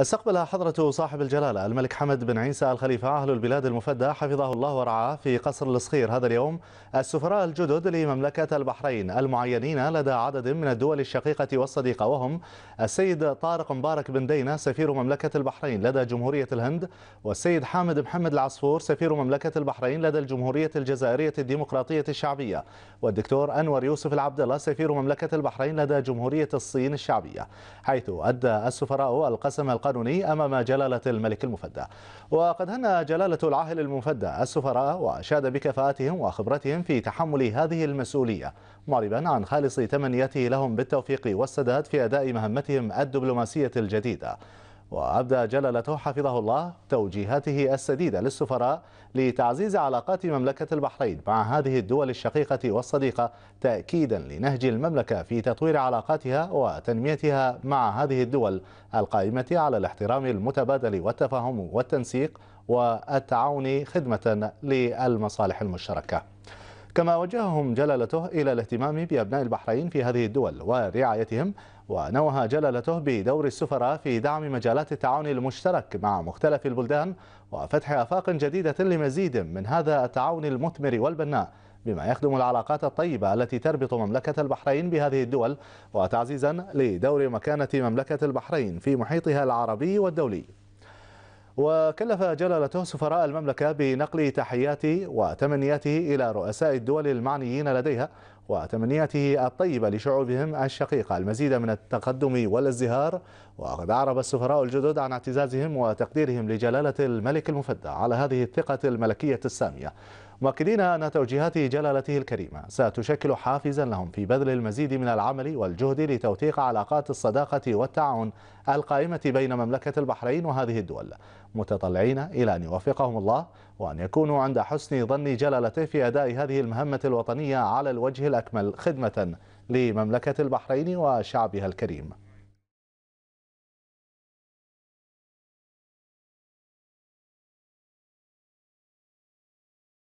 استقبل حضرة صاحب الجلالة الملك حمد بن عيسى الخليفة أهل البلاد المفدى حفظه الله ورعاه في قصر الصخير هذا اليوم السفراء الجدد لمملكة البحرين المعينين لدى عدد من الدول الشقيقة والصديقة وهم السيد طارق مبارك بن دينة سفير مملكة البحرين لدى جمهورية الهند والسيد حامد محمد العصفور سفير مملكة البحرين لدى الجمهورية الجزائرية الديمقراطية الشعبية والدكتور أنور يوسف العبد الله سفير مملكة البحرين لدى جمهورية الصين الشعبية حيث أدى السفراء القسم القانوني أمام جلالة الملك المفدى وقد هنى جلالة العاهل المفدى السفراء وأشاد بكفاءتهم وخبرتهم في تحمل هذه المسؤولية معربا عن خالص تمنيته لهم بالتوفيق والسداد في أداء مهمتهم الدبلوماسية الجديدة وأبدى جلالته حفظه الله توجيهاته السديدة للسفراء لتعزيز علاقات مملكة البحرين مع هذه الدول الشقيقة والصديقة تأكيدا لنهج المملكة في تطوير علاقاتها وتنميتها مع هذه الدول القائمة على الاحترام المتبادل والتفاهم والتنسيق والتعاون خدمة للمصالح المشتركة كما وجههم جلالته إلى الاهتمام بأبناء البحرين في هذه الدول ورعايتهم ونوه جلالته بدور السفراء في دعم مجالات التعاون المشترك مع مختلف البلدان وفتح آفاق جديدة لمزيد من هذا التعاون المثمر والبناء بما يخدم العلاقات الطيبة التي تربط مملكة البحرين بهذه الدول وتعزيزا لدور مكانة مملكة البحرين في محيطها العربي والدولي وكلف جلالته سفراء المملكة بنقل تحياته وتمنياته إلى رؤساء الدول المعنيين لديها وتمنياته الطيبة لشعوبهم الشقيقة المزيد من التقدم والازدهار وقد أعرب السفراء الجدد عن اعتزازهم وتقديرهم لجلالة الملك المفدى على هذه الثقة الملكية السامية مؤكدين أن توجيهات جلالته الكريمة ستشكل حافزا لهم في بذل المزيد من العمل والجهد لتوثيق علاقات الصداقة والتعاون القائمة بين مملكة البحرين وهذه الدول متطلعين إلى أن يوفقهم الله وأن يكونوا عند حسن ظن جلالته في أداء هذه المهمة الوطنية على الوجه الأكمل خدمة لمملكة البحرين وشعبها الكريم